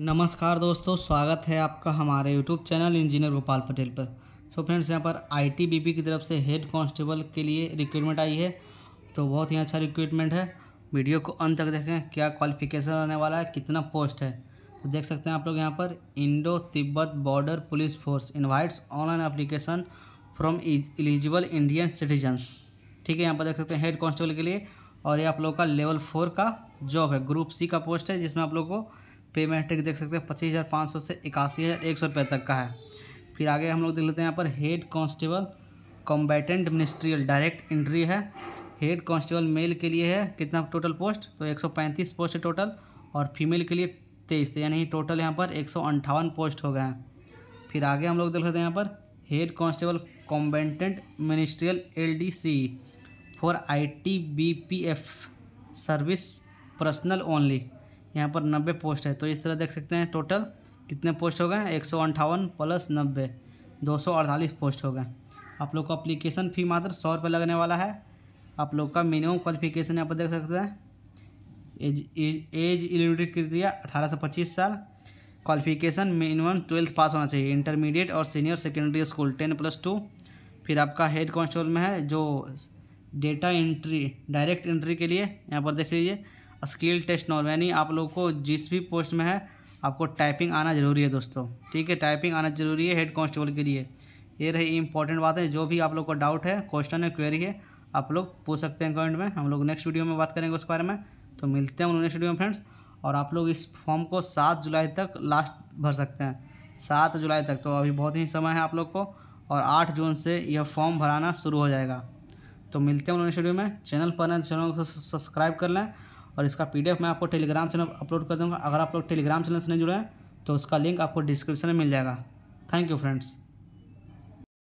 नमस्कार दोस्तों स्वागत है आपका हमारे YouTube channel engineer Gopal Patel पर सो तो फ्रेंड्स यहाँ पर आईटीबीपी की तरफ से हेड कांस्टेबल के लिए रिक्रूटमेंट आई है तो बहुत ही अच्छा रिक्रूटमेंट है वीडियो को अंत तक देखें क्या क्वालिफिकेशन आने वाला है कितना पोस्ट है तो देख सकते हैं आप लोग यहाँ पर Indo Tibet border police force invites online application from eligible Indian citizens ठीक है यहाँ पर देख सकते हैं हेड कांस्टेबल के लिए और ये आप लोग का लेवल फोर का जॉब है ग्रुप सी का पोस्ट है जिसमें आप लोग को पे मैट्रिक देख सकते हैं पच्चीस हज़ार पाँच सौ से इक्यासी हज़ार एक सौ रुपये तक का है फिर आगे हम लोग देख लेते हैं यहाँ पर head constable combatant ministerial direct entry है हेड कांस्टेबल मेल के लिए है कितना टोटल पोस्ट तो 135 पोस्ट है टोटल और फीमेल के लिए तेईस तो यानी टोटल यहाँ पर एक पोस्ट हो गए हैं फिर आगे हम लोग देख लेते हैं यहाँ पर head constable combatant ministerial L D C for I T B P F service personnel only यहाँ पर नब्बे पोस्ट है तो इस तरह देख सकते हैं टोटल कितने पोस्ट हो गए एक सौ अंठावन प्लस नब्बे दो सौ अड़तालीस पोस्ट हो गए आप लोग का अप्लीकेशन फ़ी मात्र सौ रुपये लगने वाला है आप लोग का मिनिमम क्वालिफिकेशन यहाँ पर देख सकते हैं एज एज, एज एलिजिबिलिटी क्रिया अठारह से पच्चीस साल क्वालिफिकेशन मिनिमम ट्वेल्थ पास होना चाहिए इंटरमीडिएट और senior secondary school ten plus two फिर आपका हेड कॉन्स्टेबल में है जो डेटा एंट्री डायरेक्ट एंट्री के लिए यहाँ पर देख लीजिए स्किल टेस्ट नॉर्म यानी आप लोग को जिस भी पोस्ट में है आपको टाइपिंग आना ज़रूरी है दोस्तों ठीक है टाइपिंग आना ज़रूरी है हेड कॉन्स्टेबल के लिए ये रही इंपॉर्टेंट बात है जो भी आप लोग को डाउट है क्वेश्चन है क्वेरी है आप लोग पूछ सकते हैं कमेंट में हम लोग नेक्स्ट वीडियो में बात करेंगे उसके बारे में तो मिलते हैं नेक्स्ट वीडियो में फ्रेंड्स और आप लोग इस फॉर्म को सात जुलाई तक लास्ट भर सकते हैं सात जुलाई तक तो अभी बहुत ही समय है आप लोग को और आठ जून से यह फॉर्म भराना शुरू हो जाएगा तो मिलते हैं उन्होंने वीडियो में चैनल पर तो चैनल को सब्सक्राइब कर लें और इसका पी मैं आपको टेलीग्राम चैनल अपलोड कर दूँगा अगर आप लोग टेलीग्राम चैनल से नहीं जुड़े हैं तो उसका लिंक आपको डिस्क्रिप्शन में मिल जाएगा थैंक यू फ्रेंड्स